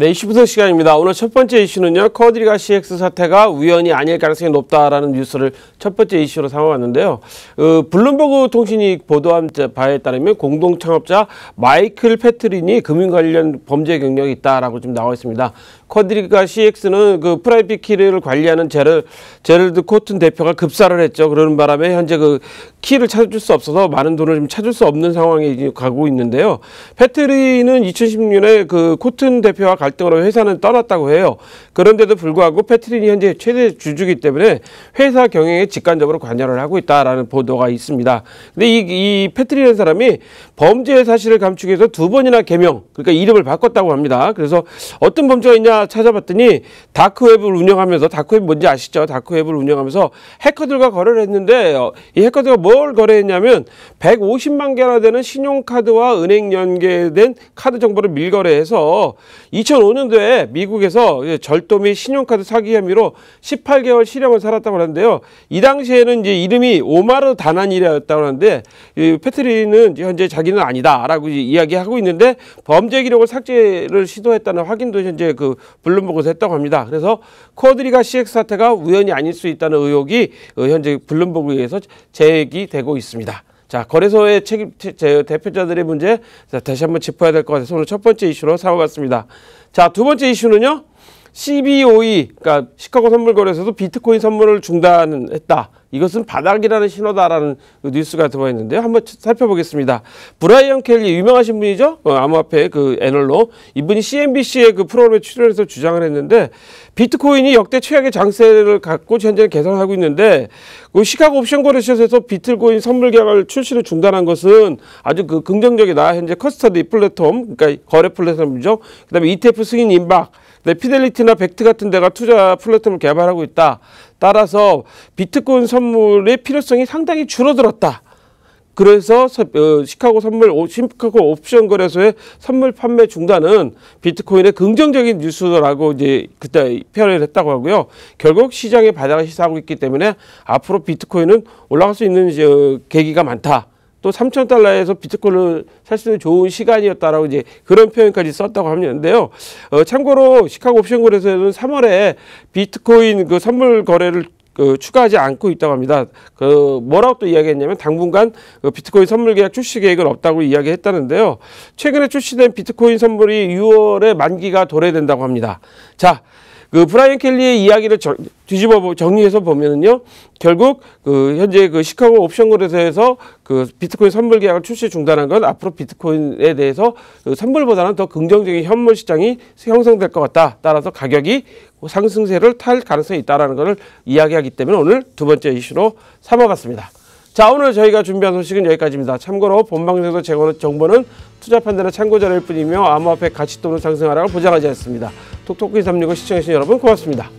네, 이슈 분석 시간입니다. 오늘 첫 번째 이슈는요. 커디리가 CX 사태가 우연이 아닐 가능성이 높다라는 뉴스를 첫 번째 이슈로 삼아봤는데요. 어, 블룸버그 통신이 보도한 바에 따르면 공동 창업자 마이클 패트린이 금융 관련 범죄 경력이 있다라고 지금 나와 있습니다. 쿼드리가 CX는 그 프라이빗 키를 관리하는 제르 제럴드 코튼 대표가 급사를 했죠. 그러는 바람에 현재 그 키를 찾을 수 없어서 많은 돈을 좀 찾을 수 없는 상황에 가고 있는데요. 패트리는 2016년에 그 코튼 대표와 갈등으로 회사는 떠났다고 해요. 그런데도 불구하고 패트리는 현재 최대 주주기 때문에 회사 경영에 직관적으로 관여를 하고 있다라는 보도가 있습니다. 근데 이, 이 패트리라는 사람이 범죄의 사실을 감추기 위해서 두 번이나 개명, 그러니까 이름을 바꿨다고 합니다. 그래서 어떤 범죄가 있냐 찾아봤더니 다크웹을 운영하면서 다크웹 뭔지 아시죠? 다크웹을 운영하면서 해커들과 거래를 했는데 어, 이 해커들과 뭘 거래했냐면 150만 개나 되는 신용카드와 은행 연계된 카드 정보를 밀거래해서 2005년도에 미국에서 절도 및 신용카드 사기 혐의로 18개월 실형을 살았다고 하는데요. 이 당시에는 이제 이름이 오마르 다난이라였다고 하는데 이 패트리는 현재 자기는 아니다라고 이야기하고 있는데 범죄 기록을 삭제를 시도했다는 확인도 현재 그 블룸버그에서 했다고 합니다. 그래서 코드리가 CX 사태가 우연이 아닐 수 있다는 의혹이 어, 현재 블룸버그에 의해서 제기되고 있습니다. 자 거래소의 책임 제, 대표자들의 문제 자, 다시 한번 짚어야 될 것 같아서 오늘 첫 번째 이슈로 삼아봤습니다. 자두 번째 이슈는요. CBOE, 그러니까 시카고 선물거래소에서 비트코인 선물을 중단했다. 이것은 바닥이라는 신호다라는 그 뉴스가 들어와 있는데요. 한번 살펴보겠습니다. 브라이언 켈리 유명하신 분이죠. 어, 암호화폐 그 애널로 이분이 CNBC의 그 프로그램에 출연해서 주장을 했는데 비트코인이 역대 최악의 장세를 갖고 현재 개선하고 있는데 그 시카고 옵션 거래소에서 비트코인 선물 개발 출시를 중단한 것은 아주 그 긍정적이다. 현재 커스터디 플랫폼, 그러니까 거래 플랫폼이죠. 그다음에 ETF 승인 임박. 네피델리티나 벡트 같은 데가 투자 플랫폼을 개발하고 있다. 따라서 비트코인 선물의 필요성이 상당히 줄어들었다. 그래서 어, 시카고 선물 시카고 옵션 거래소의 선물 판매 중단은 비트코인의 긍정적인 뉴스라고 이제 그때 표현을 했다고 하고요. 결국 시장의 바닥을 시사하고 있기 때문에 앞으로 비트코인은 올라갈 수 있는 계기가 많다. 또 3천 달러에서 비트코인을 살 수 있는 좋은 시간이었다라고 이제 그런 표현까지 썼다고 하는데요. 어, 참고로 시카고 옵션 거래소에서는 3월에 비트코인 그 선물 거래를 그 추가하지 않고 있다고 합니다. 그 뭐라고 또 이야기했냐면 당분간 그 비트코인 선물 계약 출시 계획은 없다고 이야기했다는데요. 최근에 출시된 비트코인 선물이 6월에 만기가 도래된다고 합니다. 자, 그 브라이언 켈리의 이야기를 저, 뒤집어 정리해서 보면은요 결국 그 현재 그 시카고 옵션 거래소에서 그 비트코인 선물 계약을 출시 중단한 건 앞으로 비트코인에 대해서 그 선물보다는 더 긍정적인 현물 시장이 형성될 것 같다. 따라서 가격이 상승세를 탈 가능성이 있다라는 것을 이야기하기 때문에 오늘 두 번째 이슈로 삼아봤습니다. 자 오늘 저희가 준비한 소식은 여기까지입니다. 참고로 본방송에서 제공하는 정보는 투자 판단의 참고 자료일 뿐이며 암호화폐 가치 또는 상승하락을 보장하지 않습니다. 톡톡히 365 시청해주신 여러분 고맙습니다.